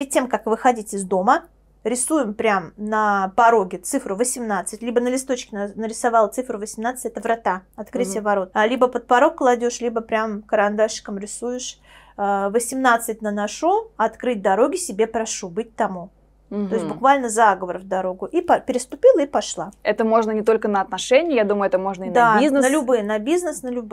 Перед тем, как выходить из дома, рисуем прям на пороге цифру 18, либо на листочке нарисовала цифру 18, это врата, открытие угу. ворот. А, либо под порог кладешь, либо прям карандашиком рисуешь. 18 а, наношу, открыть дороги себе прошу, быть тому. Угу. То есть буквально заговор в дорогу. И по- переступила и пошла. Это можно не только на отношения, я думаю, это можно и да, на бизнес. на любые, на бизнес, на любые.